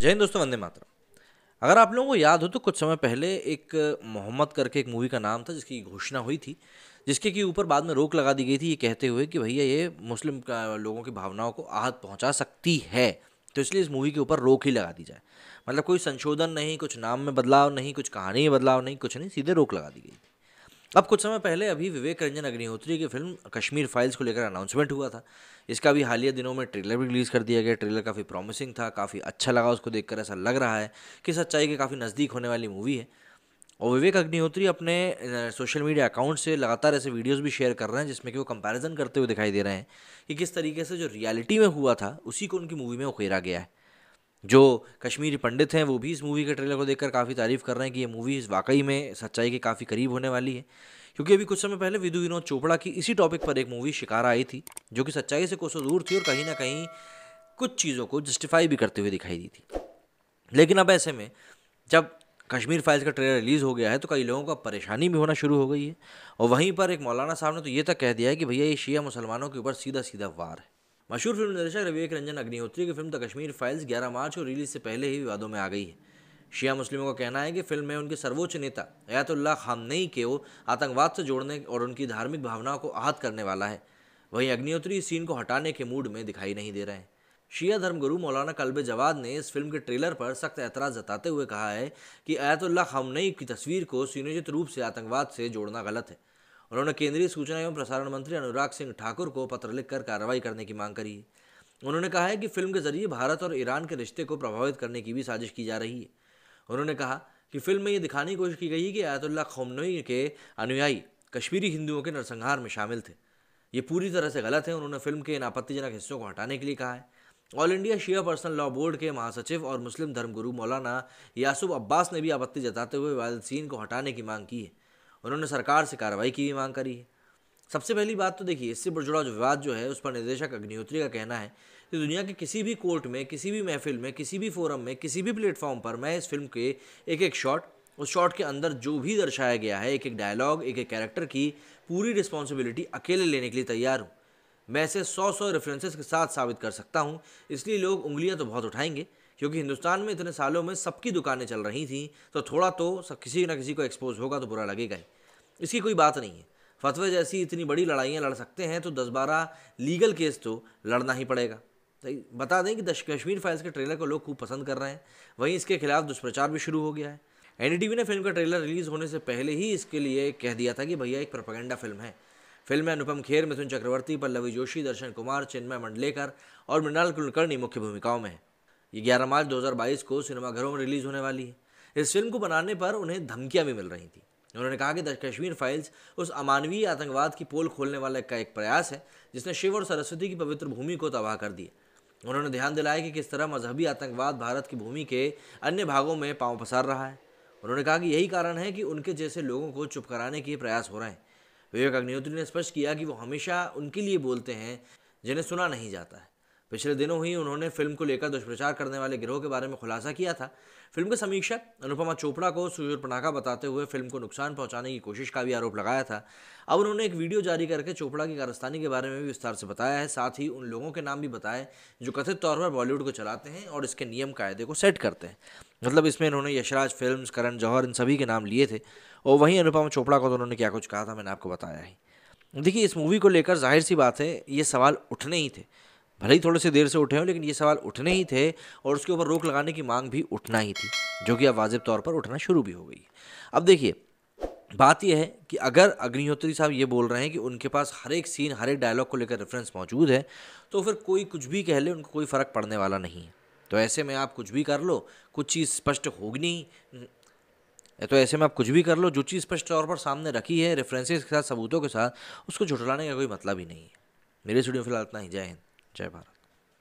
जय हिंद दोस्तों वंदे मातरम अगर आप लोगों को याद हो तो कुछ समय पहले एक मोहम्मद करके एक मूवी का नाम था जिसकी घोषणा हुई थी जिसके कि ऊपर बाद में रोक लगा दी गई थी ये कहते हुए कि भैया ये मुस्लिम लोगों की भावनाओं को आहत पहुंचा सकती है तो इसलिए इस मूवी के ऊपर रोक ही लगा दी जाए मतलब कोई संशोधन नहीं कुछ नाम में बदलाव नहीं कुछ कहानी में बदलाव नहीं कुछ नहीं सीधे रोक लगा दी गई थी अब कुछ समय पहले अभी विवेक रंजन अग्निहोत्री की फिल्म कश्मीर फाइल्स को लेकर अनाउंसमेंट हुआ था इसका भी हालिया दिनों में ट्रेलर भी रिलीज़ कर दिया गया ट्रेलर काफ़ी प्रॉमिसिंग था काफ़ी अच्छा लगा उसको देखकर ऐसा लग रहा है कि सच्चाई के काफ़ी नज़दीक होने वाली मूवी है और विवेक अग्निहोत्री अपने सोशल मीडिया अकाउंट से लगातार ऐसे वीडियोस भी शेयर कर रहे हैं जिसमें कि वो कंपैरिजन करते हुए दिखाई दे रहे हैं कि किस तरीके से जो रियलिटी में हुआ था उसी को उनकी मूवी में उकेरा गया है जो कश्मीरी पंडित हैं वो भी इस मूवी के ट्रेलर को देखकर काफ़ी तारीफ़ कर रहे हैं कि ये मूवी इस वाकई में सच्चाई के काफ़ी करीब होने वाली है क्योंकि अभी कुछ समय पहले विधु विनोद चोपड़ा की इसी टॉपिक पर एक मूवी शिकार आई थी जो कि सच्चाई से कोसों दूर थी और कहीं ना कहीं कुछ चीज़ों को जस्टिफाई भी करते हुए दिखाई दी थी लेकिन अब ऐसे में जब कश्मीर फाइल्स का ट्रेलर रिलीज़ हो गया है तो कई लोगों का परेशानी भी होना शुरू हो गई है और वहीं पर एक मौलाना साहब ने तो ये तक कह दिया है कि भैया ये शिया मुसलमानों के ऊपर सीधा सीधा वार है मशहूर फिल्म निर्देशक विवेक रंजन अग्निहोत्री की film the Kashmir files 11 March को रिलीज से पहले ही विवादों में आ गई है शिया मुस्लिमों का कहना है कि फिल्म में उनके सर्वोच्च नेता अयातुल्ला खामनई के वो आतंकवाद से जोड़ने और उनकी धार्मिक भावनाओं को आहत करने वाला है वहीं अग्निहोत्री इस सीन को हटाने के मूड में दिखाई नहीं दे रहे हैं शिया धर्मगुरु मौलाना कल्ब जवाद ने इस फिल्म के ट्रेलर पर सख्त एतराज़ जताते हुए कहा है कि अयातुल्ला खामनई की तस्वीर को सुनियोजित रूप से आतंकवाद से जोड़ना गलत है उन्होंने केंद्रीय सूचना एवं प्रसारण मंत्री अनुराग सिंह ठाकुर को पत्र लिखकर कार्रवाई करने की मांग करी है उन्होंने कहा है कि फिल्म के जरिए भारत और ईरान के रिश्ते को प्रभावित करने की भी साजिश की जा रही है उन्होंने कहा कि फिल्म में ये दिखाने की कोशिश की गई कि आयतुल्ला खोमनोई के अनुयायी कश्मीरी हिंदुओं के नरसंहार में शामिल थे ये पूरी तरह से गलत है उन्होंने फिल्म के इन आपत्तिजनक हिस्सों को हटाने के लिए कहा है All India Shia personal law board के महासचिव और मुस्लिम धर्मगुरु मौलाना यासुब अब्बास ने भी आपत्ति जताते हुए वायल सीन को हटाने की मांग की है उन्होंने सरकार से कार्रवाई की भी मांग करी है सबसे पहली बात तो देखिए इससे जुड़ा जो विवाद जो है उस पर निदेशक अग्निहोत्री का कहना है कि दुनिया के किसी भी कोर्ट में किसी भी महफिल में किसी भी फोरम में किसी भी प्लेटफॉर्म पर मैं इस फिल्म के एक एक शॉट उस शॉट के अंदर जो भी दर्शाया गया है एक एक डायलॉग एक एक कैरेक्टर की पूरी रिस्पॉन्सिबिलिटी अकेले लेने के लिए तैयार हूँ मैं इसे सौ सौ रेफरेंसेस के साथ साबित कर सकता हूँ इसलिए लोग उंगलियाँ तो बहुत उठाएंगे क्योंकि हिंदुस्तान में इतने सालों में सबकी दुकानें चल रही थी तो थोड़ा तो सब किसी ना किसी को एक्सपोज होगा तो बुरा लगेगा ही इसकी कोई बात नहीं है फतवे जैसी इतनी बड़ी लड़ाइयाँ लड़ सकते हैं तो दस बारह लीगल केस तो लड़ना ही पड़ेगा तो बता दें कि कश्मीर फाइल्स के ट्रेलर को लोग खूब पसंद कर रहे हैं वहीं इसके खिलाफ दुष्प्रचार भी शुरू हो गया है एन ने फिल्म का ट्रेलर रिलीज़ होने से पहले ही इसके लिए कह दिया था कि भैया एक प्रोपागेंडा फिल्म है फिल्म में अनुपम खेर मिथुन चक्रवर्ती पल्लवी जोशी दर्शन कुमार चिन्मय मंडलेकर और मृणाल कुलकर्णी मुख्य भूमिकाओं में हैं ये ग्यारह मार्च 2022 को सिनेमाघरों में रिलीज़ होने वाली है इस फिल्म को बनाने पर उन्हें धमकियाँ भी मिल रही थी उन्होंने कहा कि द कश्मीर फाइल्स उस अमानवीय आतंकवाद की पोल खोलने वाले का एक प्रयास है जिसने शिव और सरस्वती की पवित्र भूमि को तबाह कर दिया उन्होंने ध्यान दिलाया कि किस तरह मजहबी आतंकवाद भारत की भूमि के अन्य भागों में पाँव पसार रहा है उन्होंने कहा कि यही कारण है कि उनके जैसे लोगों को चुप कराने के प्रयास हो रहे हैं विवेक अग्निहोत्री ने स्पष्ट किया कि वो हमेशा उनके लिए बोलते हैं जिन्हें सुना नहीं जाता है पिछले दिनों ही उन्होंने फिल्म को लेकर दुष्प्रचार करने वाले गिरोह के बारे में खुलासा किया था फिल्म के समीक्षक अनुपमा चोपड़ा को पनाखा बताते हुए फिल्म को नुकसान पहुंचाने की कोशिश का भी आरोप लगाया था अब उन्होंने एक वीडियो जारी करके चोपड़ा की कारस्तानी के बारे में भी विस्तार से बताया है साथ ही उन लोगों के नाम भी बताए जो कथित तौर पर बॉलीवुड को चलाते हैं और इसके नियम कायदे को सेट करते हैं मतलब इसमें इन्होंने यशराज फिल्म करण जौहर इन सभी के नाम लिए थे और वहीं अनुपमा चोपड़ा को तो उन्होंने क्या कुछ कहा था मैंने आपको बताया ही देखिए इस मूवी को लेकर जाहिर सी बात है ये सवाल उठने ही थे भले ही थोड़े से देर से उठे हों लेकिन ये सवाल उठने ही थे और उसके ऊपर रोक लगाने की मांग भी उठना ही थी जो कि अब वाजिब तौर पर उठना शुरू भी हो गई अब देखिए बात यह है कि अगर अग्निहोत्री साहब ये बोल रहे हैं कि उनके पास हर एक सीन हर एक डायलॉग को लेकर रेफरेंस मौजूद है तो फिर कोई कुछ भी कह ले उनको कोई फ़र्क पड़ने वाला नहीं है तो ऐसे में आप कुछ भी कर लो कुछ चीज़ स्पष्ट होगी नहीं हम्म, तो ऐसे में आप कुछ भी कर लो जो चीज़ स्पष्ट तौर पर सामने रखी है रेफरेंसेस के साथ सबूतों के साथ उसको झुटलाने का कोई मतलब ही नहीं है मेरे स्टूडियो फिलहाल इतना ही जय हिंद जय भारत